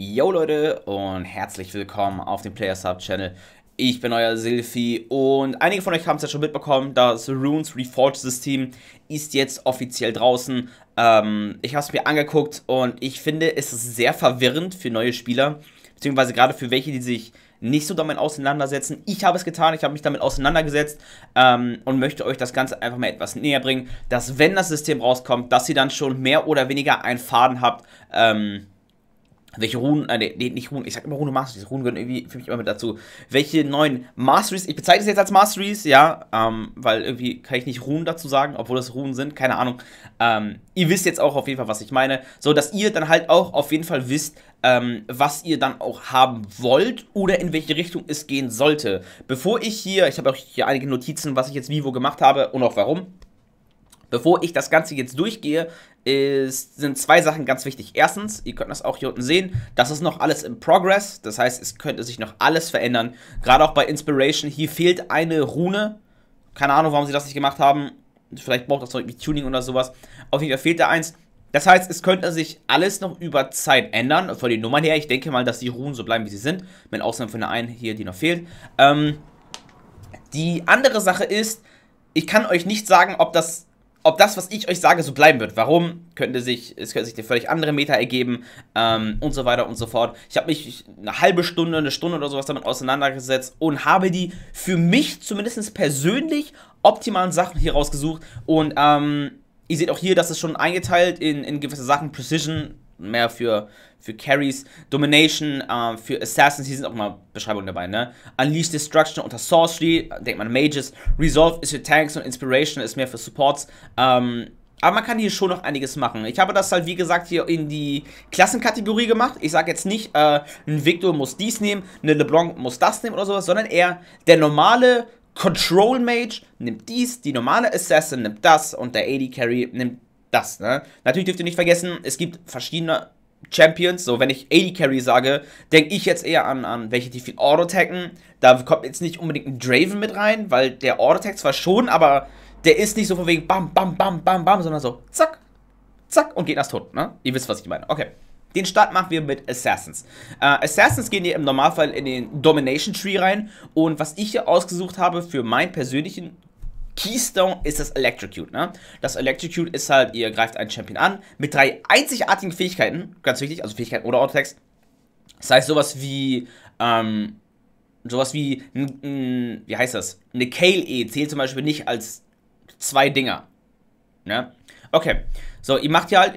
Yo Leute und herzlich willkommen auf dem Player Sub Channel. Ich bin euer Silphi und einige von euch haben es ja schon mitbekommen, das Runes Reforged System ist jetzt offiziell draußen. Ähm, ich habe es mir angeguckt und ich finde, es ist sehr verwirrend für neue Spieler, beziehungsweise gerade für welche, die sich nicht so damit auseinandersetzen. Ich habe es getan, ich habe mich damit auseinandergesetzt ähm, und möchte euch das Ganze einfach mal etwas näher bringen, dass wenn das System rauskommt, dass ihr dann schon mehr oder weniger einen Faden habt, ähm, welche Runen, äh, nee, nicht Runen, ich sag immer Rune Masteries, Runen gehören irgendwie für mich immer mit dazu. Welche neuen Masteries, ich bezeichne es jetzt als Masteries, ja, ähm, weil irgendwie kann ich nicht Runen dazu sagen, obwohl das Runen sind, keine Ahnung. Ähm, ihr wisst jetzt auch auf jeden Fall, was ich meine, so dass ihr dann halt auch auf jeden Fall wisst, ähm, was ihr dann auch haben wollt oder in welche Richtung es gehen sollte. Bevor ich hier, ich habe auch hier einige Notizen, was ich jetzt Vivo gemacht habe und auch warum Bevor ich das Ganze jetzt durchgehe, ist, sind zwei Sachen ganz wichtig. Erstens, ihr könnt das auch hier unten sehen, das ist noch alles im Progress. Das heißt, es könnte sich noch alles verändern. Gerade auch bei Inspiration, hier fehlt eine Rune. Keine Ahnung, warum sie das nicht gemacht haben. Vielleicht braucht das noch irgendwie Tuning oder sowas. Auf jeden Fall fehlt da eins. Das heißt, es könnte sich alles noch über Zeit ändern. Von den Nummern her, ich denke mal, dass die Ruhen so bleiben, wie sie sind. Mit Ausnahme von der einen hier, die noch fehlt. Ähm, die andere Sache ist, ich kann euch nicht sagen, ob das ob das, was ich euch sage, so bleiben wird. Warum? Könnte sich, es könnte sich eine völlig andere Meta ergeben ähm, und so weiter und so fort. Ich habe mich eine halbe Stunde, eine Stunde oder sowas damit auseinandergesetzt und habe die für mich zumindest persönlich optimalen Sachen hier rausgesucht. Und ähm, ihr seht auch hier, dass es schon eingeteilt in, in gewisse Sachen, Precision, mehr für, für Carries, Domination, äh, für Assassins, hier sind auch mal Beschreibungen dabei, ne? Unleash Destruction unter Sorcery, denkt man Mages, Resolve ist für Tanks und Inspiration ist mehr für Supports, ähm, aber man kann hier schon noch einiges machen. Ich habe das halt, wie gesagt, hier in die Klassenkategorie gemacht. Ich sage jetzt nicht, äh, ein Victor muss dies nehmen, eine LeBlanc muss das nehmen oder sowas, sondern eher der normale Control Mage nimmt dies, die normale Assassin nimmt das und der AD Carry nimmt das, ne? Natürlich dürft ihr nicht vergessen, es gibt verschiedene Champions. So, wenn ich AD Carry sage, denke ich jetzt eher an, an welche, die viel Auto-Tacken. Da kommt jetzt nicht unbedingt ein Draven mit rein, weil der auto tack zwar schon, aber der ist nicht so von wegen bam, bam, bam, bam, bam, sondern so zack, zack und Gegner ist tot, ne? Ihr wisst, was ich meine. Okay. Den Start machen wir mit Assassins. Äh, Assassins gehen hier im Normalfall in den Domination Tree rein. Und was ich hier ausgesucht habe für meinen persönlichen Keystone ist das Electrocute, ne? Das Electrocute ist halt, ihr greift einen Champion an mit drei einzigartigen Fähigkeiten, ganz wichtig, also Fähigkeiten oder Autotext. Das heißt sowas wie, ähm, sowas wie, n, wie heißt das? Eine Kale-E zählt zum Beispiel nicht als zwei Dinger, ne? Okay, so, ihr macht ja halt,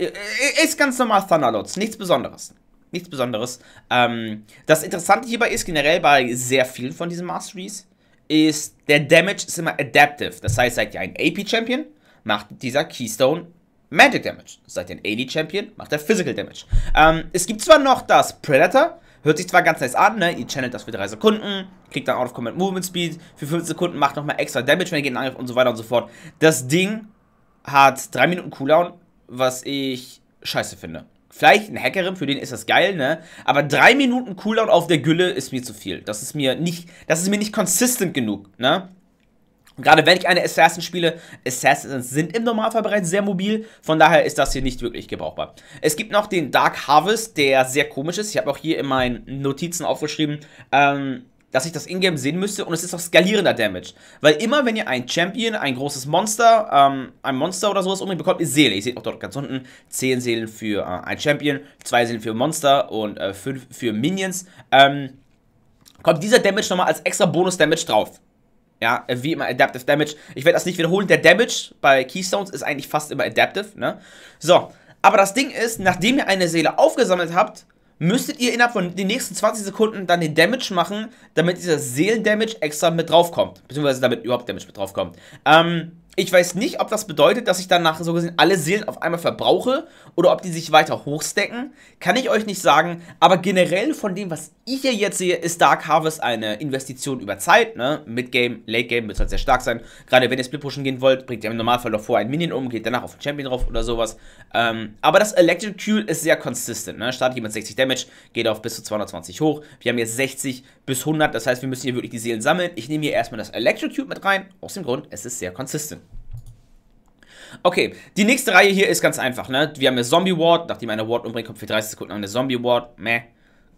ist ganz normal Thunderlords, nichts Besonderes nichts Besonderes. Ähm, das Interessante hierbei ist generell bei sehr vielen von diesen Masteries, ist, der Damage ist immer adaptive. Das heißt, seid ihr ein AP-Champion, macht dieser Keystone Magic Damage. Seid ihr ein AD-Champion, macht er Physical Damage. Ähm, es gibt zwar noch das Predator, hört sich zwar ganz nice an, ne? Ihr channelt das für 3 Sekunden, kriegt dann Out-of-Combat Movement Speed, für 5 Sekunden macht nochmal extra Damage, wenn ihr gegen Angriff und so weiter und so fort. Das Ding hat 3 Minuten Cooldown, was ich scheiße finde vielleicht ein Hackerin, für den ist das geil, ne? Aber drei Minuten Cooldown auf der Gülle ist mir zu viel. Das ist mir nicht, das ist mir nicht consistent genug, ne? gerade wenn ich eine Assassin spiele, Assassins sind im Normalfall bereits sehr mobil, von daher ist das hier nicht wirklich gebrauchbar. Es gibt noch den Dark Harvest, der sehr komisch ist. Ich habe auch hier in meinen Notizen aufgeschrieben, ähm, dass ich das Ingame sehen müsste und es ist auch skalierender Damage. Weil immer, wenn ihr ein Champion, ein großes Monster, ähm, ein Monster oder sowas umbringt, bekommt ihr Seele. Ihr seht auch dort ganz unten 10 Seelen für äh, ein Champion, 2 Seelen für Monster und 5 äh, für Minions. Ähm, kommt dieser Damage nochmal als extra Bonus-Damage drauf. Ja, äh, wie immer Adaptive Damage. Ich werde das nicht wiederholen. Der Damage bei Keystones ist eigentlich fast immer Adaptive, ne? So, aber das Ding ist, nachdem ihr eine Seele aufgesammelt habt, müsstet ihr innerhalb von den nächsten 20 Sekunden dann den Damage machen, damit dieser Seelendamage extra mit draufkommt. Beziehungsweise damit überhaupt Damage mit draufkommt. Ähm, ich weiß nicht, ob das bedeutet, dass ich danach so gesehen alle Seelen auf einmal verbrauche oder ob die sich weiter hochstecken. Kann ich euch nicht sagen. Aber generell von dem, was ich hier jetzt sehe, ist Dark Harvest eine Investition über Zeit. Ne? Mid-Game, Late-Game wird es halt sehr stark sein. Gerade wenn ihr Split pushen gehen wollt, bringt ihr im Normalfall doch vor einen Minion um, geht danach auf den Champion drauf oder sowas. Ähm, aber das Electric Electrocule ist sehr consistent. Ne? Startet jemand 60 Damage, geht auf bis zu 220 hoch. Wir haben jetzt 60 bis 100, das heißt, wir müssen hier wirklich die Seelen sammeln. Ich nehme hier erstmal das Electric Electrocule mit rein, aus dem Grund, es ist sehr consistent. Okay, die nächste Reihe hier ist ganz einfach, ne? Wir haben eine Zombie Ward, nachdem einer Ward umbringt, kommt für 30 Sekunden eine Zombie Ward. Meh.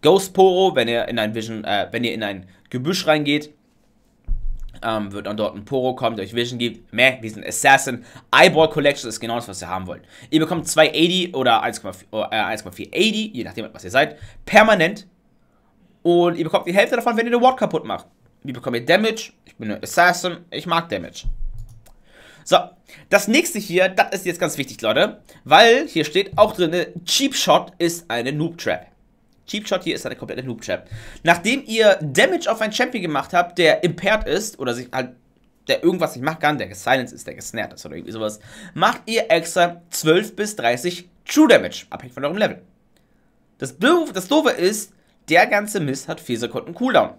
Ghost Poro, wenn ihr in ein Vision, äh, wenn ihr in ein Gebüsch reingeht, ähm, wird dann dort ein Poro kommen, der euch Vision gibt. Meh, wir sind Assassin. Eyeball Collection ist genau das, was ihr haben wollt. Ihr bekommt 280 oder 1,480, äh, je nachdem, was ihr seid, permanent. Und ihr bekommt die Hälfte davon, wenn ihr eine Ward kaputt macht. Wie bekommt ihr Damage? Ich bin ein Assassin, ich mag Damage. So, das nächste hier, das ist jetzt ganz wichtig, Leute, weil hier steht auch drin, ne, Cheap Shot ist eine Noob Trap. Cheap Shot hier ist eine komplette Noob Trap. Nachdem ihr Damage auf einen Champion gemacht habt, der impaired ist oder sich halt der irgendwas nicht machen kann, der gesilenced ist, der gesnared ist oder irgendwie sowas, macht ihr extra 12 bis 30 True Damage, abhängig von eurem Level. Das, Doof, das Doofe ist, der ganze Mist hat 4 Sekunden Cooldown.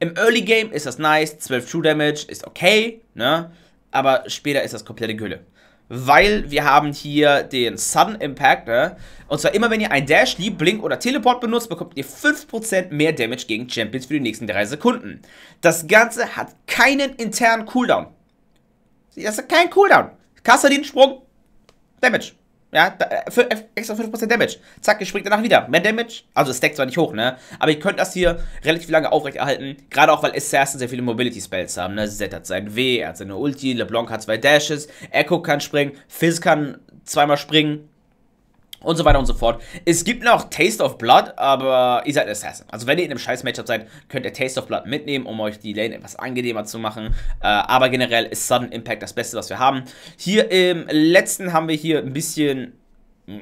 Im Early Game ist das nice, 12 True Damage ist okay, ne? aber später ist das komplette Gülle. Weil wir haben hier den Sudden Impact, ne? Und zwar immer wenn ihr ein Dash, Leap, Blink oder Teleport benutzt, bekommt ihr 5% mehr Damage gegen Champions für die nächsten 3 Sekunden. Das Ganze hat keinen internen Cooldown. Das hat keinen Cooldown. kassadin Sprung, Damage. Ja, da, äh, für, äh, extra 5% Damage. Zack, ihr springt danach wieder. Mehr Damage. Also es stackt zwar nicht hoch, ne? Aber ihr könnt das hier relativ lange aufrechterhalten. Gerade auch, weil Assassin sehr viele Mobility-Spells haben, ne? Zed hat sein W, er hat seine Ulti, LeBlanc hat zwei Dashes, Echo kann springen, Fizz kann zweimal springen und so weiter und so fort. Es gibt noch Taste of Blood, aber ihr seid Assassin. Also wenn ihr in einem scheiß Matchup seid, könnt ihr Taste of Blood mitnehmen, um euch die Lane etwas angenehmer zu machen. Äh, aber generell ist Sudden Impact das Beste, was wir haben. Hier im letzten haben wir hier ein bisschen... Meh.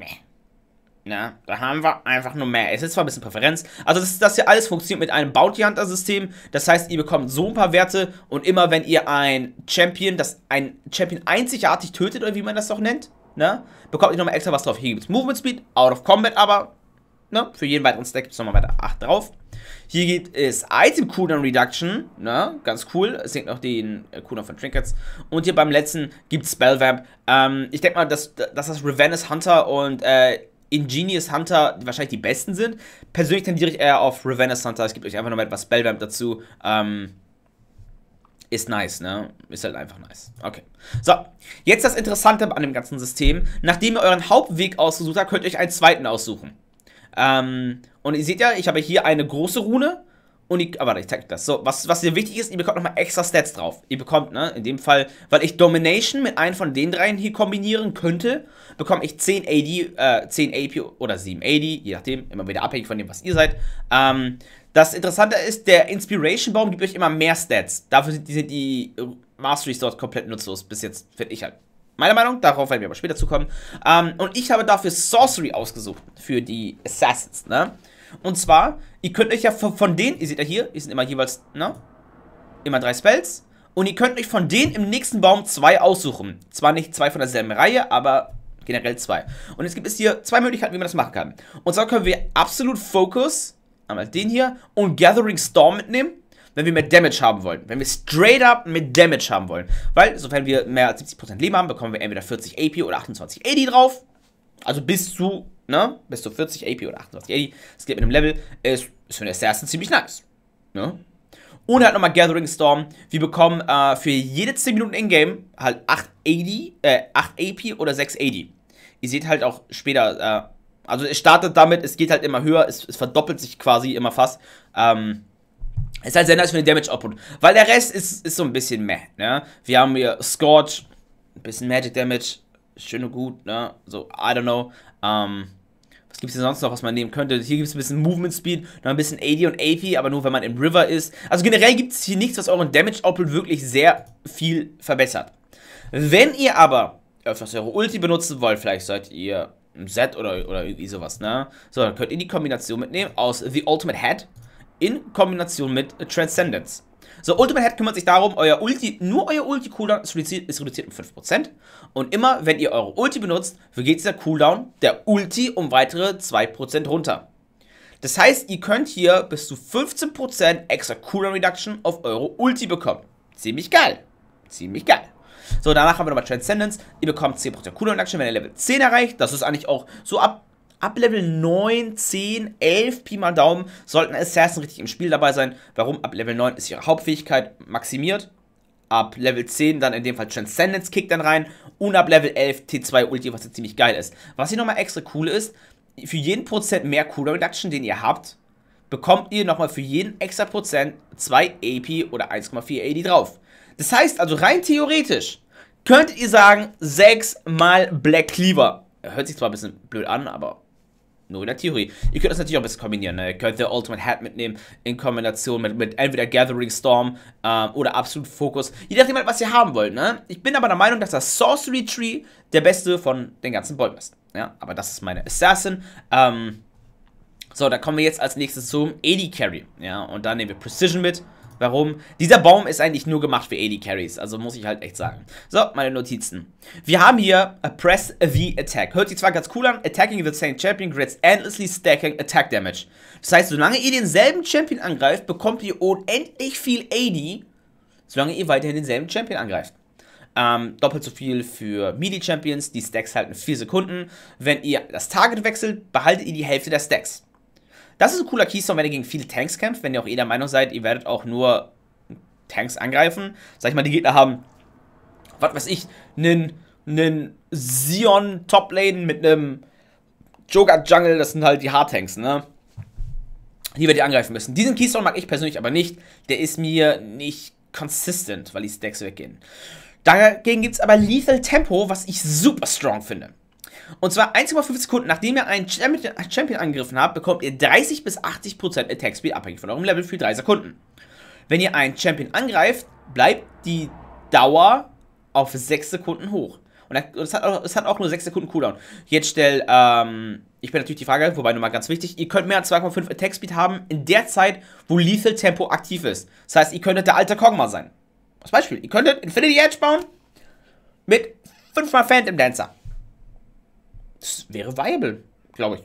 Na, da haben wir einfach nur mehr. Es ist zwar ein bisschen Präferenz. Also das, das hier alles funktioniert mit einem Bounty Hunter System. Das heißt, ihr bekommt so ein paar Werte und immer wenn ihr ein Champion, das ein Champion einzigartig tötet oder wie man das doch nennt, ne? Bekommt ihr nochmal extra was drauf. Hier gibt es Movement Speed, Out of Combat aber, ne? Für jeden weiteren Stack gibt es nochmal weiter 8 drauf. Hier gibt es Item Cooldown Reduction, ne? Ganz cool. Es sinkt noch den äh, Cooldown von Trinkets. Und hier beim letzten gibt es Spellvamp. Ähm, ich denke mal, dass, dass das Ravenous Hunter und äh, Ingenious Hunter wahrscheinlich die besten sind. Persönlich tendiere ich eher auf Ravenous Hunter. Es gibt euch einfach nochmal etwas Spellvamp dazu. Ähm, ist nice, ne? Ist halt einfach nice. Okay. So, jetzt das Interessante an dem ganzen System. Nachdem ihr euren Hauptweg ausgesucht habt, könnt ihr euch einen zweiten aussuchen. Ähm, und ihr seht ja, ich habe hier eine große Rune. Und ich, ah, aber warte, ich zeig das. So, was, was hier wichtig ist, ihr bekommt nochmal extra Stats drauf. Ihr bekommt, ne, in dem Fall, weil ich Domination mit einem von den dreien hier kombinieren könnte, bekomme ich 10 AD, äh, 10 AP oder 7 AD, je nachdem, immer wieder abhängig von dem, was ihr seid. Ähm, das Interessante ist, der Inspiration-Baum gibt euch immer mehr Stats. Dafür sind die, die Masteries dort komplett nutzlos. Bis jetzt, finde ich halt. Meine Meinung, darauf werden wir aber später zukommen. Ähm, und ich habe dafür Sorcery ausgesucht. Für die Assassins, ne? Und zwar, ihr könnt euch ja von, von denen, ihr seht ja hier, hier sind immer jeweils, ne? Immer drei Spells. Und ihr könnt euch von denen im nächsten Baum zwei aussuchen. Zwar nicht zwei von derselben Reihe, aber generell zwei. Und jetzt gibt es hier zwei Möglichkeiten, wie man das machen kann. Und zwar können wir absolut Focus einmal den hier und Gathering Storm mitnehmen, wenn wir mehr Damage haben wollen. Wenn wir straight up mit Damage haben wollen. Weil, sofern wir mehr als 70% Leben haben, bekommen wir entweder 40 AP oder 28 AD drauf. Also bis zu, ne, bis zu 40 AP oder 28 AD. Das geht mit einem Level. Ist, ist für den Assassin ziemlich nice. Ne? Und halt nochmal Gathering Storm. Wir bekommen äh, für jede 10 Minuten Ingame halt 8 AD, äh, 8 AP oder 6 AD. Ihr seht halt auch später, äh, also es startet damit, es geht halt immer höher, es, es verdoppelt sich quasi immer fast. Ähm, ist halt sehr nice für den Damage Output. Weil der Rest ist, ist so ein bisschen meh, ne? Wir haben hier Scorch, ein bisschen Magic Damage, schön und gut, ne? So, I don't know. Ähm, was gibt's denn sonst noch, was man nehmen könnte? Hier gibt's ein bisschen Movement Speed, noch ein bisschen AD und AP, aber nur wenn man im River ist. Also generell gibt's hier nichts, was euren Damage Output wirklich sehr viel verbessert. Wenn ihr aber öfters eure Ulti benutzen wollt, vielleicht seid ihr ein Set oder, oder irgendwie sowas, ne? So, dann könnt ihr die Kombination mitnehmen aus The Ultimate Head in Kombination mit Transcendence. So, Ultimate Head kümmert sich darum, euer Ulti, nur euer Ulti-Cooldown ist reduziert, ist reduziert um 5%. Und immer, wenn ihr eure Ulti benutzt, vergeht dieser Cooldown der Ulti um weitere 2% runter. Das heißt, ihr könnt hier bis zu 15% extra Cooldown Reduction auf eure Ulti bekommen. Ziemlich geil. Ziemlich geil. So, danach haben wir nochmal Transcendence. Ihr bekommt 10% Cooldown Reduction, wenn ihr Level 10 erreicht. Das ist eigentlich auch so ab ab Level 9, 10, 11 Pi mal Daumen sollten Assassin richtig im Spiel dabei sein. Warum? Ab Level 9 ist ihre Hauptfähigkeit maximiert. Ab Level 10 dann in dem Fall Transcendence Kick dann rein. Und ab Level 11 T2 Ulti, was ja ziemlich geil ist. Was hier nochmal extra cool ist, für jeden Prozent mehr Cooldown Reduction, den ihr habt, bekommt ihr nochmal für jeden extra Prozent 2 AP oder 1,4 AD drauf. Das heißt also rein theoretisch, könntet ihr sagen, 6 mal Black Cleaver. Hört sich zwar ein bisschen blöd an, aber nur in der Theorie. Ihr könnt das natürlich auch ein bisschen kombinieren. Ne? Ihr könnt The Ultimate Hat mitnehmen in Kombination mit, mit entweder Gathering Storm ähm, oder Absolute Focus. Je nachdem, halt, was ihr haben wollt. Ne? Ich bin aber der Meinung, dass das Sorcery Tree der beste von den ganzen Bäumen ist. Ja? Aber das ist meine Assassin. Ähm, so, da kommen wir jetzt als nächstes zum AD Carry. Ja? Und dann nehmen wir Precision mit. Warum? Dieser Baum ist eigentlich nur gemacht für AD Carries, also muss ich halt echt sagen. So, meine Notizen. Wir haben hier a äh, Press V Attack. Hört sich zwar ganz cool an, Attacking the same champion grants endlessly stacking attack damage. Das heißt, solange ihr denselben Champion angreift, bekommt ihr unendlich viel AD, solange ihr weiterhin denselben Champion angreift. Ähm, doppelt so viel für Midi-Champions, die Stacks halten 4 Sekunden. Wenn ihr das Target wechselt, behaltet ihr die Hälfte der Stacks. Das ist ein cooler Keystone, wenn ihr gegen viele Tanks kämpft, wenn ihr auch eh der Meinung seid, ihr werdet auch nur Tanks angreifen. Sag ich mal, die Gegner haben, was weiß ich, einen, einen Sion Top Lane mit einem Joker Jungle, das sind halt die Hard Tanks, ne? Die werdet ihr angreifen müssen. Diesen Keystone mag ich persönlich aber nicht. Der ist mir nicht consistent, weil die Stacks weggehen. Dagegen gibt es aber Lethal Tempo, was ich super strong finde. Und zwar 1,5 Sekunden, nachdem ihr einen Champion, angegriffen habt, bekommt ihr 30 bis 80% Attack Speed, abhängig von eurem Level, für 3 Sekunden. Wenn ihr einen Champion angreift, bleibt die Dauer auf 6 Sekunden hoch. Und es hat, auch, es hat auch nur 6 Sekunden Cooldown. Jetzt stell, ähm, ich bin natürlich die Frage, wobei nochmal ganz wichtig, ihr könnt mehr als 2,5 Attack Speed haben in der Zeit, wo Lethal Tempo aktiv ist. Das heißt, ihr könntet der alte Kogma sein. Als Beispiel, ihr könntet Infinity Edge bauen mit 5 mal Phantom Dancer. Das wäre viable, glaube ich.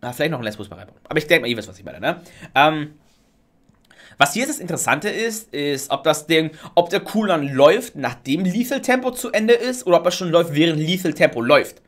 Na, ah, vielleicht noch ein Lesbos bei Reibung. Aber ich denke mal, ihr wisst, was ich meine, ne? Ähm, was hier das Interessante ist, ist, ob das Ding, ob der Cooldown läuft, nachdem Lethal Tempo zu Ende ist, oder ob er schon läuft, während Lethal Tempo läuft.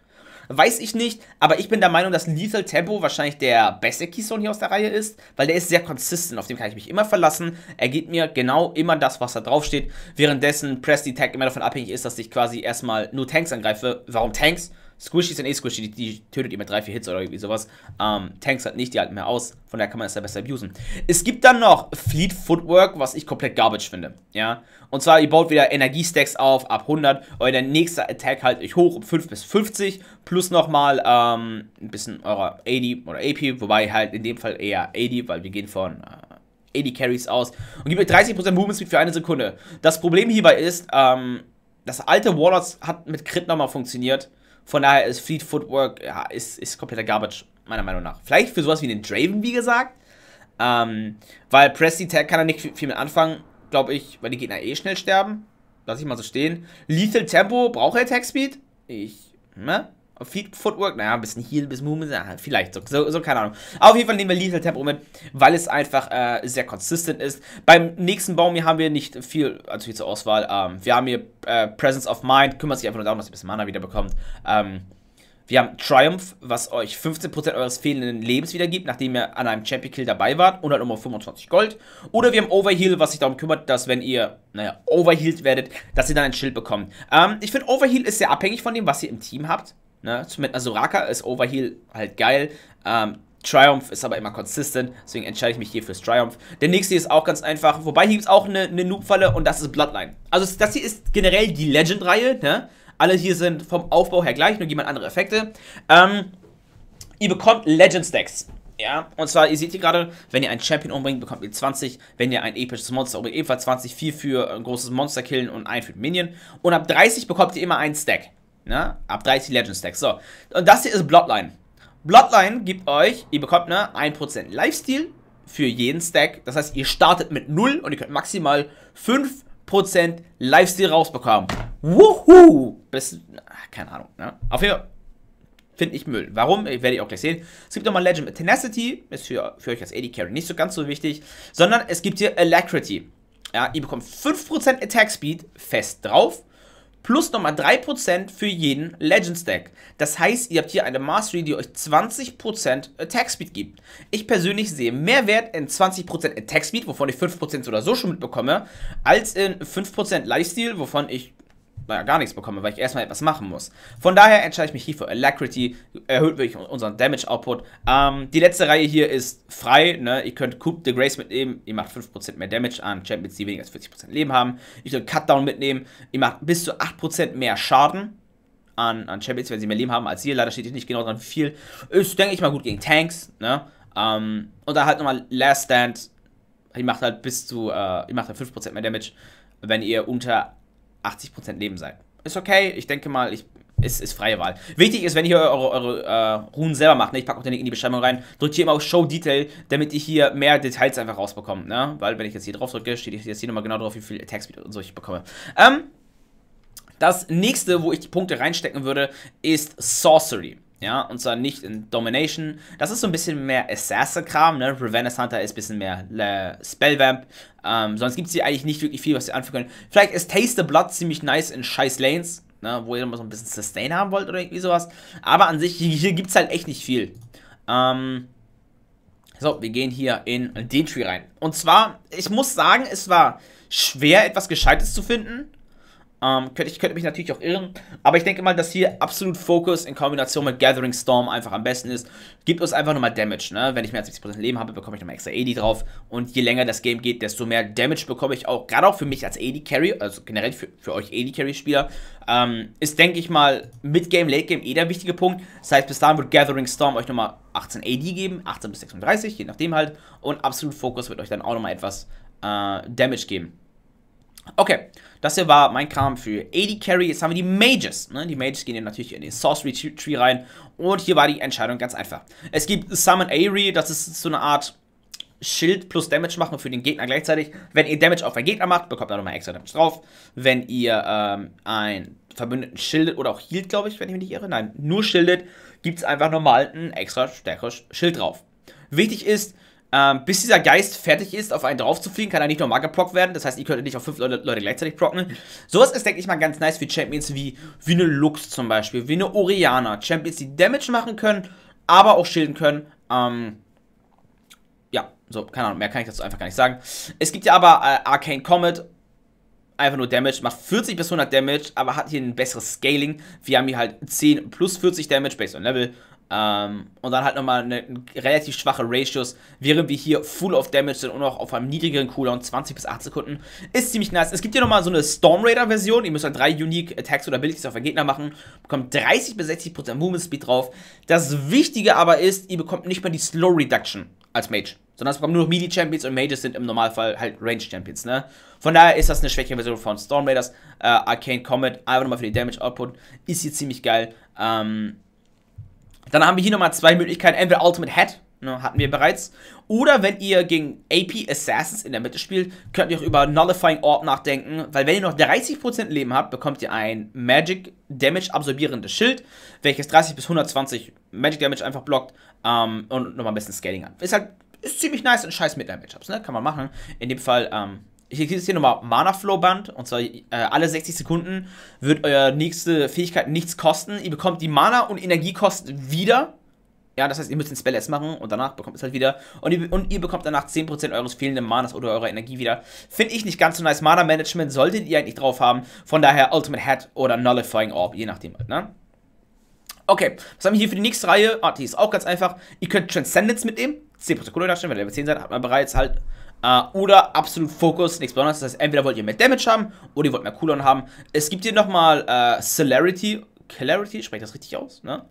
Weiß ich nicht, aber ich bin der Meinung, dass Lethal Tempo wahrscheinlich der beste Keystone hier aus der Reihe ist, weil der ist sehr consistent, auf den kann ich mich immer verlassen. Er gibt mir genau immer das, was da draufsteht, währenddessen Press Detect immer davon abhängig ist, dass ich quasi erstmal nur Tanks angreife. Warum Tanks? Squishies sind eh squishy, die, die tötet ihr mit 3-4 Hits oder irgendwie sowas. Ähm, Tanks halt nicht, die halten mehr aus. Von daher kann man das ja besser abusen. Es gibt dann noch Fleet Footwork, was ich komplett garbage finde. Ja. Und zwar, ihr baut wieder Energiestacks auf ab 100. Euer nächster Attack halt euch hoch um 5 bis 50. Plus nochmal ähm, ein bisschen eurer AD oder AP. Wobei halt in dem Fall eher AD, weil wir gehen von. Äh, AD Carries aus und gibt mir 30% Movement Speed für eine Sekunde. Das Problem hierbei ist, ähm, das alte Warlords hat mit Crit nochmal funktioniert. Von daher ist Fleet Footwork, ja, ist, ist kompletter Garbage, meiner Meinung nach. Vielleicht für sowas wie den Draven, wie gesagt. Ähm, weil Presti Tag kann er nicht viel mit anfangen, glaube ich, weil die Gegner eh schnell sterben. Lass ich mal so stehen. Lethal Tempo, braucht er Attack Speed? Ich, ne? Feet, Footwork, naja, ein bisschen Heal, ein bisschen Movement, ja, vielleicht so, so, so, keine Ahnung. auf jeden Fall nehmen wir Lethal Tempo mit, weil es einfach äh, sehr consistent ist. Beim nächsten Baum hier haben wir nicht viel, also viel zur Auswahl, ähm, wir haben hier äh, Presence of Mind, kümmert sich einfach nur darum, dass ihr ein bisschen Mana wiederbekommt. Ähm, wir haben Triumph, was euch 15% eures fehlenden Lebens wiedergibt, nachdem ihr an einem Champion Kill dabei wart und hat nochmal 25 Gold. Oder wir haben Overheal, was sich darum kümmert, dass wenn ihr, naja, overhealed werdet, dass ihr dann ein Schild bekommt. Ähm, ich finde, Overheal ist sehr abhängig von dem, was ihr im Team habt. Ne? Also Raka ist Overheal halt geil. Ähm, Triumph ist aber immer consistent, deswegen entscheide ich mich hier fürs Triumph. Der nächste ist auch ganz einfach, wobei hier gibt es auch eine, eine Noob-Falle und das ist Bloodline. Also das hier ist generell die Legend-Reihe, ne? Alle hier sind vom Aufbau her gleich, nur jemand halt andere Effekte. Ähm, ihr bekommt Legend-Stacks. Ja, und zwar, ihr seht hier gerade, wenn ihr einen Champion umbringt, bekommt ihr 20. Wenn ihr ein episches Monster umbringt, ebenfalls 20. 4 für ein großes Monster killen und 1 für Minion. Und ab 30 bekommt ihr immer einen Stack. Ne? Ab 30 Legend Stacks. So. Und das hier ist Bloodline. Bloodline gibt euch, ihr bekommt ne, 1% Lifesteal für jeden Stack. Das heißt, ihr startet mit 0 und ihr könnt maximal 5% Lifesteal rausbekommen. Wuhu! Bis, keine Ahnung. Ne? Auf jeden Fall finde ich Müll. Warum? Werde ich auch gleich sehen. Es gibt nochmal Legend mit Tenacity. Ist für, für euch als AD Carry nicht so ganz so wichtig. Sondern es gibt hier Alacrity. Ja, ihr bekommt 5% Attack Speed fest drauf plus nochmal 3% für jeden Legends Deck. Das heißt, ihr habt hier eine Mastery, die euch 20% äh, Attack Speed gibt. Ich persönlich sehe mehr Wert in 20% Attack Speed, wovon ich 5% oder so schon mitbekomme, als in 5% Lifesteal, wovon ich gar nichts bekomme, weil ich erstmal etwas machen muss. Von daher entscheide ich mich hier für Alacrity, erhöht wirklich unseren Damage-Output. Ähm, die letzte Reihe hier ist frei, ne? ihr könnt Coup the Grace mitnehmen, ihr macht 5% mehr Damage an Champions, die weniger als 40% Leben haben. Ihr könnt Cutdown mitnehmen, ihr macht bis zu 8% mehr Schaden an, an Champions, wenn sie mehr Leben haben als ihr. Leider steht hier nicht genau dran, wie viel. Ist, denke ich mal, gut gegen Tanks. Ne? Ähm, und dann halt nochmal Last Stand, ihr macht halt bis zu, äh, ihr macht halt 5% mehr Damage, wenn ihr unter 80% Leben sein. Ist okay, ich denke mal, ich, ist, ist freie Wahl. Wichtig ist, wenn ihr eure, eure äh, Runen selber macht, ne? ich packe auch den Link in die Beschreibung rein, drückt hier immer auf Show Detail, damit ihr hier mehr Details einfach rausbekommt, ne? Weil wenn ich jetzt hier drauf drücke, steht jetzt hier nochmal genau drauf, wie viel Attack Speed und so ich bekomme. Ähm, das nächste, wo ich die Punkte reinstecken würde, ist Sorcery. Ja, und zwar nicht in Domination. Das ist so ein bisschen mehr Assassin-Kram, ne? Ravenous Hunter ist ein bisschen mehr Le äh, Spellvamp. Ähm, sonst gibt es hier eigentlich nicht wirklich viel, was ihr anführen können. Vielleicht ist Taste the Blood ziemlich nice in scheiß Lanes, ne? Wo ihr immer so ein bisschen Sustain haben wollt oder irgendwie sowas. Aber an sich, hier, hier gibt es halt echt nicht viel. Ähm, so, wir gehen hier in den Tree rein. Und zwar, ich muss sagen, es war schwer, etwas Gescheites zu finden. Ähm, könnte ich könnte mich natürlich auch irren, aber ich denke mal, dass hier absolut Focus in Kombination mit Gathering Storm einfach am besten ist. Gibt uns einfach nochmal Damage, ne? Wenn ich mehr als 70% Leben habe, bekomme ich nochmal extra AD drauf und je länger das Game geht, desto mehr Damage bekomme ich auch, gerade auch für mich als AD Carry, also generell für, für euch AD Carry Spieler, ähm, ist denke ich mal Mid-Game, Late-Game eh der wichtige Punkt. Das heißt, bis dahin wird Gathering Storm euch nochmal 18 AD geben, 18 bis 36, je nachdem halt und absolut Focus wird euch dann auch nochmal etwas äh, Damage geben. Okay, das hier war mein Kram für AD Carry. Jetzt haben wir die Mages. Ne? Die Mages gehen hier natürlich in den Sorcery Tree rein. Und hier war die Entscheidung ganz einfach. Es gibt Summon Airy, das ist so eine Art Schild plus Damage machen für den Gegner gleichzeitig. Wenn ihr Damage auf einen Gegner macht, bekommt ihr nochmal extra Damage drauf. Wenn ihr ähm, einen Verbündeten schildet oder auch hielt, glaube ich, wenn ich mich nicht irre, nein, nur schildet, gibt es einfach nochmal ein extra stärkeres Schild drauf. Wichtig ist, ähm, bis dieser Geist fertig ist, auf einen drauf zu fliegen, kann er nicht normal geprockt werden. Das heißt, ihr könnt nicht auf fünf Leute, Leute gleichzeitig procken. Sowas ist, denke ich mal, ganz nice für Champions wie, wie eine Lux zum Beispiel, wie eine Oriana. Champions, die Damage machen können, aber auch schilden können. Ähm, ja, so, keine Ahnung, mehr kann ich dazu einfach gar nicht sagen. Es gibt ja aber äh, Arcane Comet einfach nur Damage, macht 40 bis 100 Damage, aber hat hier ein besseres Scaling. Wir haben hier halt 10 plus 40 Damage based on Level. Ähm, und dann halt nochmal eine, relativ schwache Ratios, während wir hier full of damage sind und auch auf einem niedrigeren Cooldown, 20 bis 8 Sekunden, ist ziemlich nice. Es gibt hier nochmal so eine Storm Raider Version, ihr müsst halt drei Unique Attacks oder Abilities auf einen Gegner machen, bekommt 30 bis 60% Prozent Movement Speed drauf. Das Wichtige aber ist, ihr bekommt nicht mehr die Slow Reduction als Mage, sondern es bekommt nur noch Melee Champions und Mages sind im Normalfall halt Range Champions, ne? Von daher ist das eine schwächere Version von Storm Raiders, äh, Arcane Comet, einfach nochmal für die Damage Output, ist hier ziemlich geil, ähm, dann haben wir hier nochmal zwei Möglichkeiten. Entweder Ultimate Head, ne, hatten wir bereits. Oder wenn ihr gegen AP Assassins in der Mitte spielt, könnt ihr auch über Nullifying Orb nachdenken. Weil wenn ihr noch 30% Leben habt, bekommt ihr ein Magic Damage absorbierendes Schild, welches 30 bis 120 Magic Damage einfach blockt ähm, und nochmal ein bisschen Scaling hat. Ist halt ist ziemlich nice und scheiß Midnight Matchups, ne? Kann man machen. In dem Fall, ähm, hier gibt es hier nochmal Mana Flow Band und zwar äh, alle 60 Sekunden wird euer nächste Fähigkeit nichts kosten. Ihr bekommt die Mana und Energiekosten wieder. Ja, das heißt, ihr müsst den Spell erst machen und danach bekommt es halt wieder. Und ihr, und ihr bekommt danach 10% eures fehlenden Manas oder eurer Energie wieder. Finde ich nicht ganz so nice. Mana-Management solltet ihr eigentlich drauf haben. Von daher Ultimate Head oder Nullifying Orb, je nachdem halt, ne? Okay, was haben wir hier für die nächste Reihe? Ah, die ist auch ganz einfach. Ihr könnt Transcendence mitnehmen. 10% Cooldown darstellen, wenn ihr Level 10 seid, hat man bereits halt Uh, oder absolut Fokus, nichts Besonderes. Das heißt, entweder wollt ihr mehr Damage haben oder ihr wollt mehr Cooldown haben. Es gibt hier nochmal uh, Celerity. Celerity, spreche das richtig aus? Ne?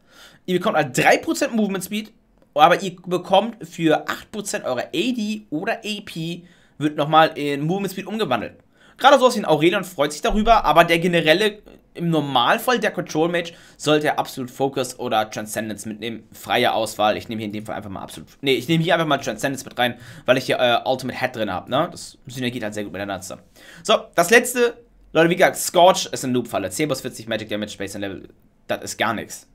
Ihr bekommt halt 3% Movement Speed, aber ihr bekommt für 8% eurer AD oder AP wird nochmal in Movement Speed umgewandelt. Gerade sowas wie ein Aurelion freut sich darüber, aber der generelle, im Normalfall der Control Mage, sollte er absolut Focus oder Transcendence mitnehmen. Freie Auswahl. Ich nehme hier in dem Fall einfach mal absolut. Ne, ich nehme hier einfach mal Transcendence mit rein, weil ich hier äh, Ultimate Head drin habe. Ne? Das synergiert halt sehr gut miteinander zusammen. So, das letzte. Leute, wie gesagt, Scorch ist eine Noob-Falle. 10 plus 40 Magic Damage, Space and Level. Das ist gar nichts.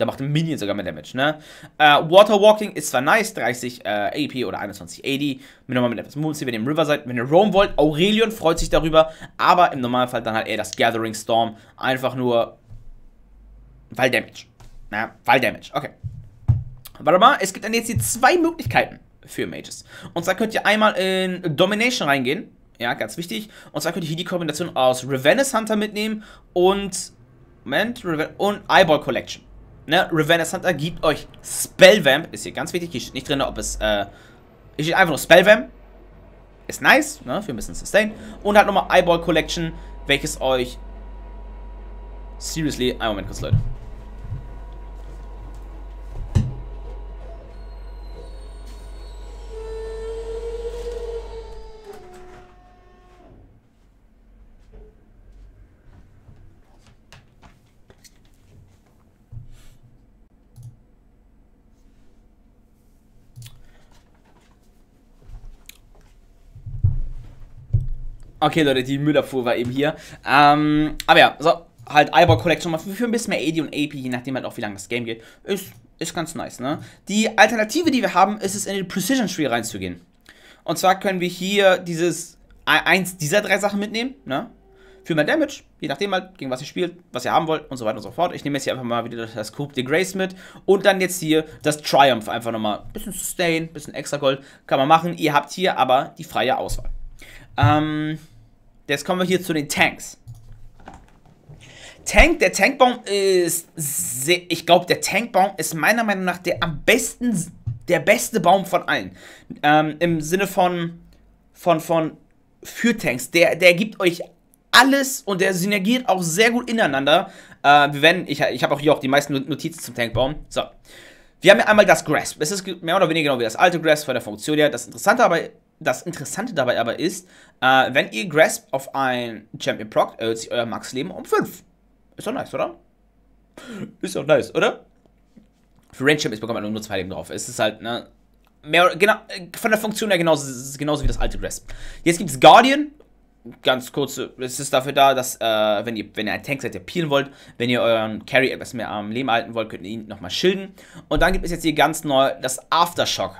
Da macht ein Minion sogar mehr Damage, ne? Äh, Waterwalking ist zwar nice, 30 äh, AP oder 21 AD. Mit nochmal mit etwas Movement, wenn ihr im River seid. Wenn ihr roam wollt, Aurelion freut sich darüber. Aber im Normalfall dann halt eher das Gathering Storm. Einfach nur, weil Damage. Na, ne? weil Damage, okay. Warte mal, es gibt dann jetzt hier zwei Möglichkeiten für Mages. Und zwar könnt ihr einmal in Domination reingehen. Ja, ganz wichtig. Und zwar könnt ihr hier die Kombination aus Ravenous Hunter mitnehmen und... Moment, Reven und Eyeball Collection. Ne, Ravenous Hunter gibt euch Spellvamp. Ist hier ganz wichtig. Hier steht nicht drin, ob es. Äh, hier steht einfach nur Spellvamp. Ist nice, ne? Für ein bisschen Sustain. Und hat nochmal Eyeball Collection, welches euch. Seriously, einen Moment kurz, Leute. Okay, Leute, die Müllabfuhr war eben hier. Ähm, aber ja, so, halt Eyeball Collection mal für ein bisschen mehr AD und AP, je nachdem halt auch, wie lange das Game geht. Ist, ist ganz nice, ne? Die Alternative, die wir haben, ist es, in den Precision Tree reinzugehen. Und zwar können wir hier dieses, äh, eins dieser drei Sachen mitnehmen, ne? Für mehr Damage, je nachdem halt, gegen was ihr spielt, was ihr haben wollt und so weiter und so fort. Ich nehme jetzt hier einfach mal wieder das Coup de Grace mit und dann jetzt hier das Triumph einfach nochmal. Bisschen Sustain, bisschen extra Gold, kann man machen. Ihr habt hier aber die freie Auswahl. Ähm, Jetzt kommen wir hier zu den Tanks. Tank, der Tankbaum ist, sehr, ich glaube, der Tankbaum ist meiner Meinung nach der am besten, der beste Baum von allen. Ähm, Im Sinne von, von, von, für Tanks. Der, der gibt euch alles und der synergiert auch sehr gut ineinander. Äh, wir werden, ich, ich habe auch hier auch die meisten Notizen zum Tankbaum. So. Wir haben ja einmal das Grasp. Es ist mehr oder weniger genau wie das alte Grasp von der Funktion her. Das Interessante aber das Interessante dabei aber ist, äh, wenn ihr Grasp auf ein Champion proc, erhöht sich euer Max-Leben um 5. Ist doch nice, oder? Ist doch nice, oder? Für Range Champions bekommt man nur 2 Leben drauf. Es ist halt, ne, Mehr, genau, von der Funktion her genauso, genauso wie das alte Grasp. Jetzt gibt es Guardian. Ganz kurz, es ist dafür da, dass, äh, wenn, ihr, wenn ihr ein Tank seid, ihr peelen wollt, wenn ihr euren Carry etwas mehr am Leben halten wollt, könnt ihr ihn nochmal schilden. Und dann gibt es jetzt hier ganz neu das Aftershock.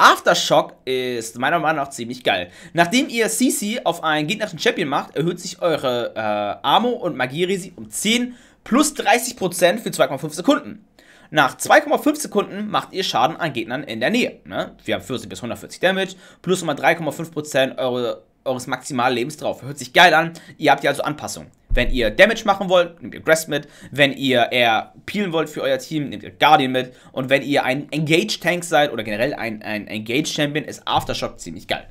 Aftershock ist meiner Meinung nach ziemlich geil. Nachdem ihr CC auf einen gegnerischen Champion macht, erhöht sich eure äh, Armo und magie um 10 plus 30% für 2,5 Sekunden. Nach 2,5 Sekunden macht ihr Schaden an Gegnern in der Nähe. Ne? Wir haben 40 bis 140 Damage, plus nochmal 3,5% eure, eures Maximallebens drauf. Hört sich geil an, ihr habt ja also Anpassungen. Wenn ihr Damage machen wollt, nehmt ihr Grass mit. Wenn ihr eher peelen wollt für euer Team, nehmt ihr Guardian mit. Und wenn ihr ein Engage-Tank seid oder generell ein, ein Engage-Champion, ist Aftershock ziemlich geil.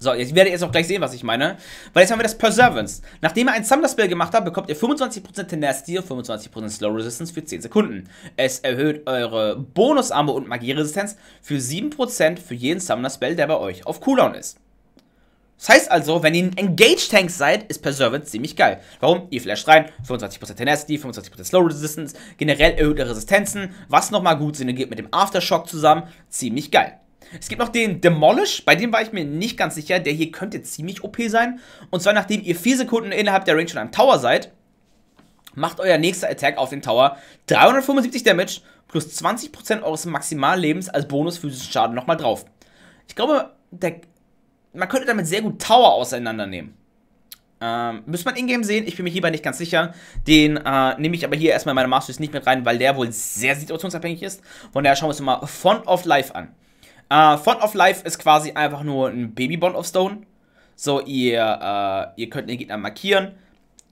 So, jetzt werdet ihr jetzt auch gleich sehen, was ich meine. Weil jetzt haben wir das Perseverance. Nachdem ihr ein Summoner Spell gemacht habt, bekommt ihr 25% Tenacity und 25% Slow Resistance für 10 Sekunden. Es erhöht eure bonus Bonusarme und Magieresistenz für 7% für jeden Summoner Spell, der bei euch auf Cooldown ist. Das heißt also, wenn ihr ein Engage-Tank seid, ist Perseverance ziemlich geil. Warum? Ihr flasht rein, 25% Tenacity, 25% Slow Resistance, generell erhöhte Resistenzen, was nochmal gut Sinn ergibt mit dem Aftershock zusammen, ziemlich geil. Es gibt noch den Demolish, bei dem war ich mir nicht ganz sicher, der hier könnte ziemlich OP sein. Und zwar nachdem ihr 4 Sekunden innerhalb der Range von einem Tower seid, macht euer nächster Attack auf den Tower 375 Damage plus 20% eures Maximallebens als Bonus physischen Schaden nochmal drauf. Ich glaube, der man könnte damit sehr gut Tower auseinandernehmen. Ähm, müsste man in-game sehen, ich bin mir hierbei nicht ganz sicher. Den äh, nehme ich aber hier erstmal in meine Masters nicht mit rein, weil der wohl sehr situationsabhängig ist. Von daher schauen wir uns mal Font of Life an. Äh, Font of Life ist quasi einfach nur ein Baby-Bond of Stone. So, ihr, äh, ihr könnt den Gegner markieren,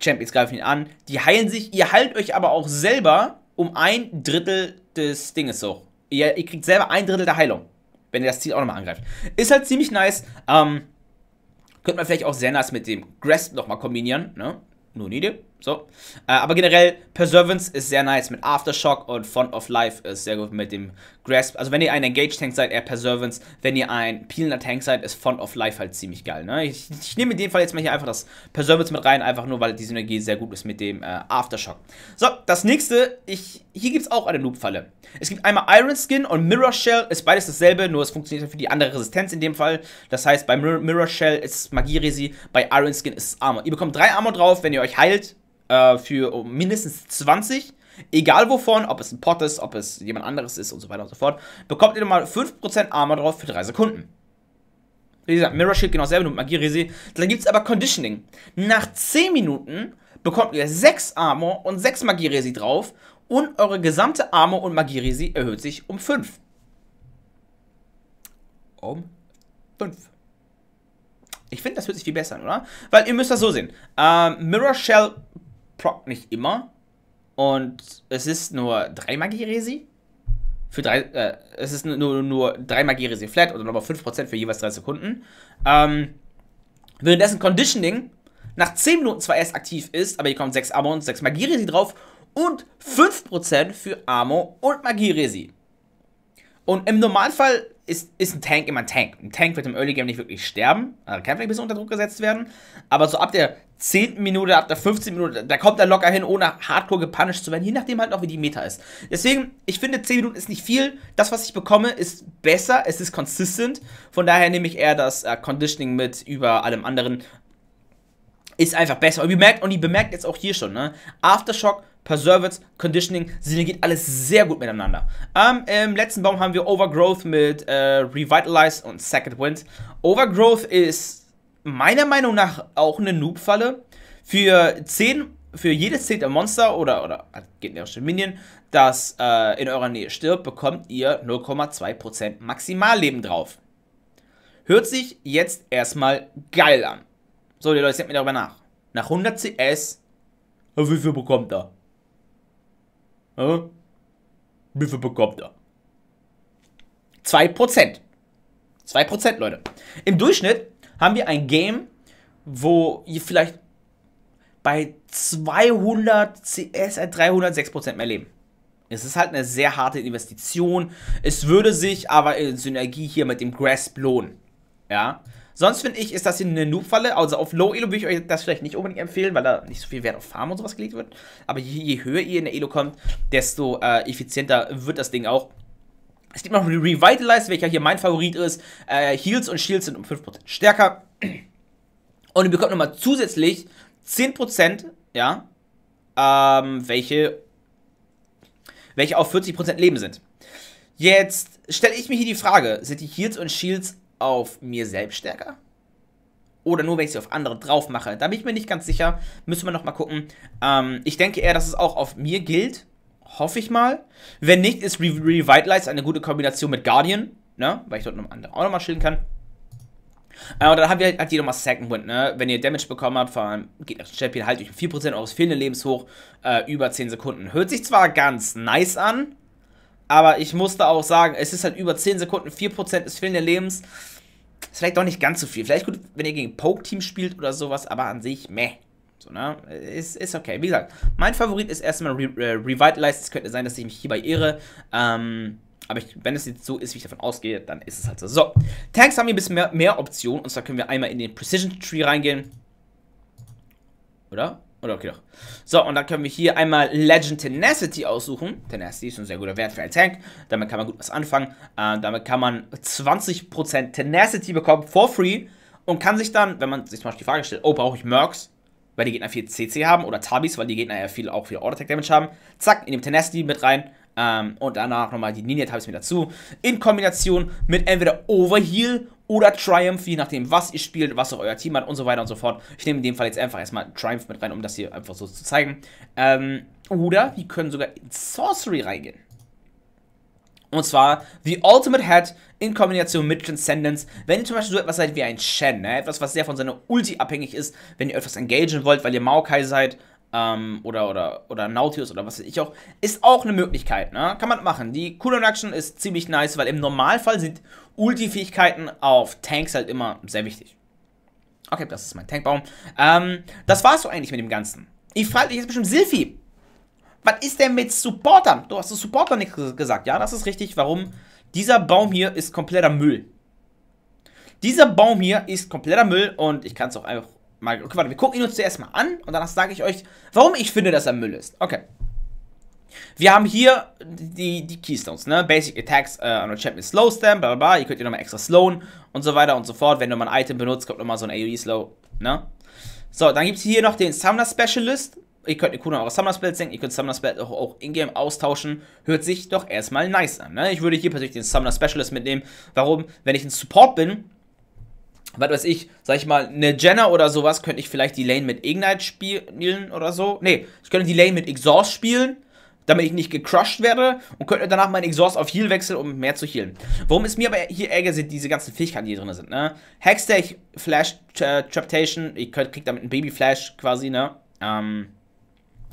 Champions greifen ihn an, die heilen sich, ihr heilt euch aber auch selber um ein Drittel des Dinges so. Ihr, ihr kriegt selber ein Drittel der Heilung wenn ihr das Ziel auch nochmal angreift. Ist halt ziemlich nice. Ähm, könnte man vielleicht auch sehr Zenas mit dem Grasp nochmal kombinieren, ne? Nur eine Idee. So. Äh, aber generell, Perseverance ist sehr nice mit Aftershock und Font of Life ist sehr gut mit dem Grasp. Also wenn ihr ein Engage-Tank seid, eher Perseverance. Wenn ihr ein peelender Tank seid, ist Font of Life halt ziemlich geil. Ne? Ich, ich nehme in dem Fall jetzt mal hier einfach das Perseverance mit rein, einfach nur, weil die Synergie sehr gut ist mit dem äh, Aftershock. So, das nächste, ich, hier gibt es auch eine Noob-Falle. Es gibt einmal Iron Skin und Mirror Shell, ist beides dasselbe, nur es funktioniert halt für die andere Resistenz in dem Fall. Das heißt, bei Mirror, Mirror Shell ist Magie-Resi, bei Iron Skin ist es Armor. Ihr bekommt drei Armor drauf, wenn ihr euch heilt äh, für mindestens 20, egal wovon, ob es ein Pot ist, ob es jemand anderes ist und so weiter und so fort, bekommt ihr nochmal 5% Armor drauf für 3 Sekunden. Wie gesagt, Mirror Shield genau selber mit Magie Resi. Dann gibt es aber Conditioning. Nach 10 Minuten bekommt ihr 6 Armor und 6 Magie Resi drauf und eure gesamte Armor und Magie Resi erhöht sich um 5. Um 5. Ich finde, das hört sich viel besser an, oder? Weil ihr müsst das so sehen. Ähm, Mirror Shell prockt nicht immer. Und es ist nur 3 Magieresi. Für drei, äh, es ist nur, nur 3 Magieresi flat oder nochmal 5% für jeweils 3 Sekunden. Ähm, währenddessen Conditioning nach 10 Minuten zwar erst aktiv ist, aber hier kommen 6 Armor und 6 Magieresi drauf und 5% für Armor und Magieresi. Und im Normalfall ist, ist ein Tank immer ein Tank. Ein Tank wird im Early Game nicht wirklich sterben, Er also kann vielleicht ein bisschen unter Druck gesetzt werden, aber so ab der 10. Minute, ab der 15. Minute, da kommt er locker hin, ohne hardcore gepunished zu werden, je nachdem halt auch, wie die Meta ist. Deswegen, ich finde, 10 Minuten ist nicht viel. Das, was ich bekomme, ist besser, es ist consistent. Von daher nehme ich eher das äh, Conditioning mit über allem anderen, ist einfach besser. Und ihr merkt, und ihr bemerkt jetzt auch hier schon, ne? Aftershock, Perseverance, Conditioning, synergiert alles sehr gut miteinander. Ähm, Im letzten Baum haben wir Overgrowth mit äh, Revitalize und Second Wind. Overgrowth ist meiner Meinung nach auch eine Noob-Falle. Für 10 für jedes zehnte Monster oder, oder also generische Minion, das äh, in eurer Nähe stirbt, bekommt ihr 0,2% Maximalleben drauf. Hört sich jetzt erstmal geil an. So, die Leute, denkt mir darüber nach. Nach 100 CS, wie viel bekommt er? Wie viel bekommt er? 2%. 2%, Leute. Im Durchschnitt haben wir ein Game, wo ihr vielleicht bei 200 CS 306% mehr leben. Es ist halt eine sehr harte Investition. Es würde sich aber in Synergie hier mit dem Grasp lohnen. Ja, Sonst finde ich, ist das hier eine Noob-Falle. Also auf Low Elo würde ich euch das vielleicht nicht unbedingt empfehlen, weil da nicht so viel Wert auf Farm und sowas gelegt wird. Aber je, je höher ihr in der Elo kommt, desto äh, effizienter wird das Ding auch. Es gibt noch Revitalize, welcher hier mein Favorit ist. Äh, Heals und Shields sind um 5% stärker. Und ihr bekommt nochmal zusätzlich 10%, ja, ähm, welche, welche auf 40% Leben sind. Jetzt stelle ich mir hier die Frage, sind die Heals und Shields auf mir selbst stärker? Oder nur, wenn ich sie auf andere drauf mache? Da bin ich mir nicht ganz sicher. Müssen wir nochmal gucken. Ähm, ich denke eher, dass es auch auf mir gilt. Hoffe ich mal. Wenn nicht, ist Revitalize eine gute Kombination mit Guardian. Ne? Weil ich dort noch andere auch nochmal schillen kann. Äh, und dann habt ihr halt, jeder halt mal Second Wind, ne? Wenn ihr Damage bekommen habt vor von einem gegnerischen Champion, halt euch 4% eures fehlenden Lebens hoch, äh, über 10 Sekunden. Hört sich zwar ganz nice an, aber ich musste auch sagen, es ist halt über 10 Sekunden, 4% des fehlenden Lebens. Ist vielleicht doch nicht ganz so viel. Vielleicht gut, wenn ihr gegen Poke-Team spielt oder sowas, aber an sich, meh. So, ne? Ist, ist okay. Wie gesagt, mein Favorit ist erstmal Re Re äh, Revitalized. Es könnte sein, dass ich mich hierbei irre. Ähm, aber ich, wenn es jetzt so ist, wie ich davon ausgehe, dann ist es halt so. So, Tanks haben hier ein bisschen mehr, mehr Optionen. Und zwar können wir einmal in den Precision Tree reingehen. Oder? Oder okay doch. So, und dann können wir hier einmal Legend Tenacity aussuchen. Tenacity ist ein sehr guter Wert für einen Tank. Damit kann man gut was anfangen. Äh, damit kann man 20% Tenacity bekommen, for free. Und kann sich dann, wenn man sich zum Beispiel die Frage stellt, oh, brauche ich Mercs, weil die Gegner viel CC haben, oder Tabis, weil die Gegner ja viel, auch viel Order attack damage haben, zack, in dem Tenacity mit rein. Ähm, und danach nochmal die Ninja-Tabis mit dazu. In Kombination mit entweder Overheal oder Triumph, je nachdem, was ihr spielt, was auch euer Team hat und so weiter und so fort. Ich nehme in dem Fall jetzt einfach erstmal Triumph mit rein, um das hier einfach so zu zeigen. Ähm, oder wir können sogar in Sorcery reingehen. Und zwar The Ultimate Head in Kombination mit Transcendence. Wenn ihr zum Beispiel so etwas seid wie ein Shen, ne? etwas, was sehr von seiner Ulti abhängig ist, wenn ihr etwas engagieren wollt, weil ihr Maokai seid ähm, oder, oder, oder Nautius oder was weiß ich auch, ist auch eine Möglichkeit, ne? Kann man machen. Die Cooldown Reduction ist ziemlich nice, weil im Normalfall sind Ulti-Fähigkeiten auf Tanks halt immer sehr wichtig. Okay, das ist mein Tankbaum. Ähm, das war's so eigentlich mit dem Ganzen. Ich frage dich jetzt bestimmt, Silphi, was ist denn mit Supportern? Du hast zu Supportern nichts gesagt. Ja, das ist richtig. Warum? Dieser Baum hier ist kompletter Müll. Dieser Baum hier ist kompletter Müll und ich kann es auch einfach mal. Okay, warte, wir gucken ihn uns zuerst mal an und danach sage ich euch, warum ich finde, dass er Müll ist. Okay. Wir haben hier die, die Keystones, ne? Basic Attacks äh, on a Champion Slow Stamp, bla bla bla. könnt ihr nochmal extra slowen und so weiter und so fort. Wenn du mal ein Item benutzt, kommt nochmal so ein AoE Slow, ne? So, dann gibt es hier noch den Summoner Specialist. Ihr könnt eine Kuh eure Summoner Spells senken, ihr könnt Summoner Spells auch, auch in-game austauschen. Hört sich doch erstmal nice an, ne? Ich würde hier persönlich den Summoner Specialist mitnehmen. Warum? Wenn ich ein Support bin, was weiß ich, sag ich mal, eine Jenna oder sowas, könnte ich vielleicht die Lane mit Ignite spielen oder so. Nee, ich könnte die Lane mit Exhaust spielen, damit ich nicht gecrushed werde und könnte danach meinen Exhaust auf Heal wechseln, um mehr zu healen. Warum ist mir aber hier Ärger sind diese ganzen Fähigkeiten, die hier drin sind, ne? Hextech, Flash, äh, Traptation, ich könnt, krieg damit einen Baby-Flash quasi, ne? Ähm,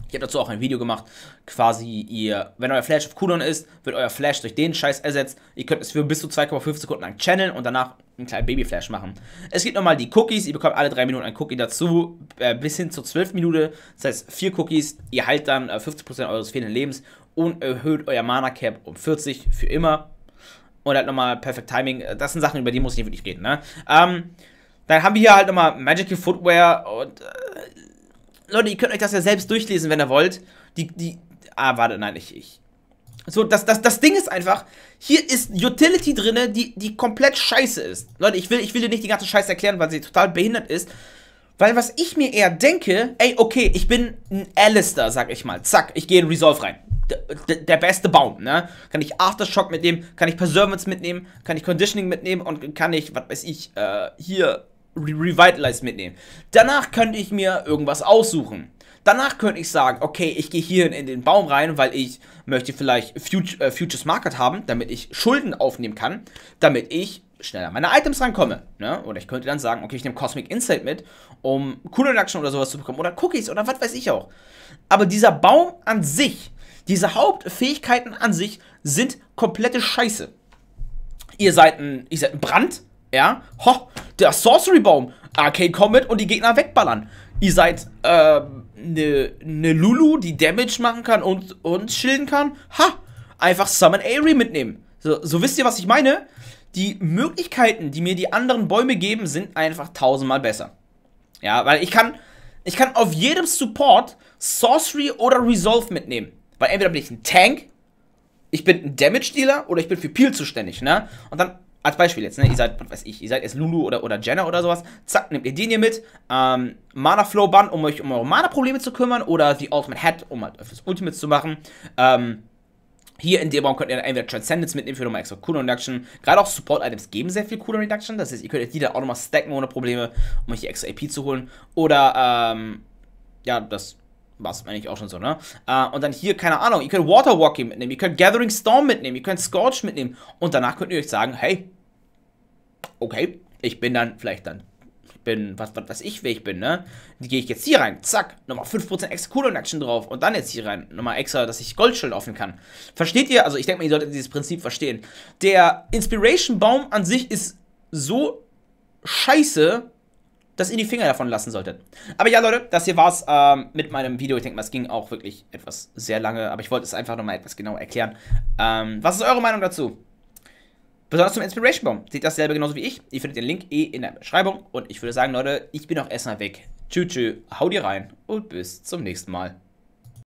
ich habe dazu auch ein Video gemacht, quasi ihr, wenn euer Flash auf Cooldown ist, wird euer Flash durch den Scheiß ersetzt. Ihr könnt es für bis zu 2,5 Sekunden lang channeln und danach einen kleinen Babyflash machen. Es gibt nochmal die Cookies, ihr bekommt alle drei Minuten ein Cookie dazu, äh, bis hin zur 12 Minute, das heißt vier Cookies, ihr heilt dann äh, 50% eures fehlenden Lebens und erhöht euer Mana Cap um 40 für immer. Und halt nochmal Perfect Timing, äh, das sind Sachen, über die muss ich nicht wirklich reden, ne? Ähm, dann haben wir hier halt nochmal Magical Footwear und äh, Leute, ihr könnt euch das ja selbst durchlesen, wenn ihr wollt. Die, die, ah, warte, nein, ich, ich, so, das, das, das Ding ist einfach, hier ist Utility drinne, die, die komplett scheiße ist. Leute, ich will, ich will dir nicht die ganze Scheiße erklären, weil sie total behindert ist. Weil was ich mir eher denke, ey, okay, ich bin ein Alistair, sag ich mal. Zack, ich gehe in Resolve rein. D der beste Baum, ne? Kann ich Aftershock mitnehmen, kann ich Perservance mitnehmen, kann ich Conditioning mitnehmen und kann ich, was weiß ich, äh, hier Re Revitalize mitnehmen. Danach könnte ich mir irgendwas aussuchen. Danach könnte ich sagen, okay, ich gehe hier in den Baum rein, weil ich möchte vielleicht Future, äh, Futures Market haben, damit ich Schulden aufnehmen kann, damit ich schneller meine Items rankomme. Ne? Oder ich könnte dann sagen, okay, ich nehme Cosmic Insight mit, um Cool Reduction oder sowas zu bekommen. Oder Cookies oder was weiß ich auch. Aber dieser Baum an sich, diese Hauptfähigkeiten an sich, sind komplette Scheiße. Ihr seid ein, ihr seid ein Brand, ja? Ho, der Sorcery-Baum. Arcane Comet und die Gegner wegballern. Ihr seid eine ähm, ne, ne Lulu, die Damage machen kann und, und chillen kann. Ha! Einfach Summon Aerie mitnehmen. So, so wisst ihr, was ich meine? Die Möglichkeiten, die mir die anderen Bäume geben, sind einfach tausendmal besser. Ja, weil ich kann, ich kann auf jedem Support Sorcery oder Resolve mitnehmen. Weil entweder bin ich ein Tank, ich bin ein Damage-Dealer oder ich bin für Peel zuständig, ne? Und dann als Beispiel jetzt, ne, ihr seid, was weiß ich, ihr seid jetzt Lulu oder, oder Jenna oder sowas, zack, nehmt ihr den hier mit, ähm, Mana Flow Bun, um euch um eure Mana-Probleme zu kümmern, oder die Ultimate Head, um halt fürs Ultimate zu machen, ähm, hier in dem Baum könnt ihr dann entweder Transcendence mitnehmen für nochmal extra Cooler Reduction. Gerade auch Support-Items geben sehr viel Cooler Reduction. Das heißt, ihr könnt die dann auch nochmal stacken ohne Probleme, um euch die extra AP zu holen. Oder, ähm, ja, das was es eigentlich auch schon so, ne? Uh, und dann hier, keine Ahnung, ihr könnt Waterwalking mitnehmen, ihr könnt Gathering Storm mitnehmen, ihr könnt Scorch mitnehmen. Und danach könnt ihr euch sagen, hey, okay, ich bin dann vielleicht dann, ich bin, was, was, was ich, wer ich bin, ne? Die gehe ich jetzt hier rein, zack, nochmal 5% extra Cooldown Action drauf und dann jetzt hier rein, nochmal extra, dass ich Goldschild offen kann. Versteht ihr? Also ich denke mal, ihr solltet dieses Prinzip verstehen. Der Inspiration Baum an sich ist so scheiße, dass ihr die Finger davon lassen solltet. Aber ja, Leute, das hier war's ähm, mit meinem Video. Ich denke mal, es ging auch wirklich etwas sehr lange, aber ich wollte es einfach nochmal etwas genauer erklären. Ähm, was ist eure Meinung dazu? Besonders zum Inspiration Bomb. Seht dasselbe genauso wie ich. Ihr findet den Link eh in der Beschreibung. Und ich würde sagen, Leute, ich bin auch erstmal weg. Tschüss, tschüss, hau dir rein und bis zum nächsten Mal.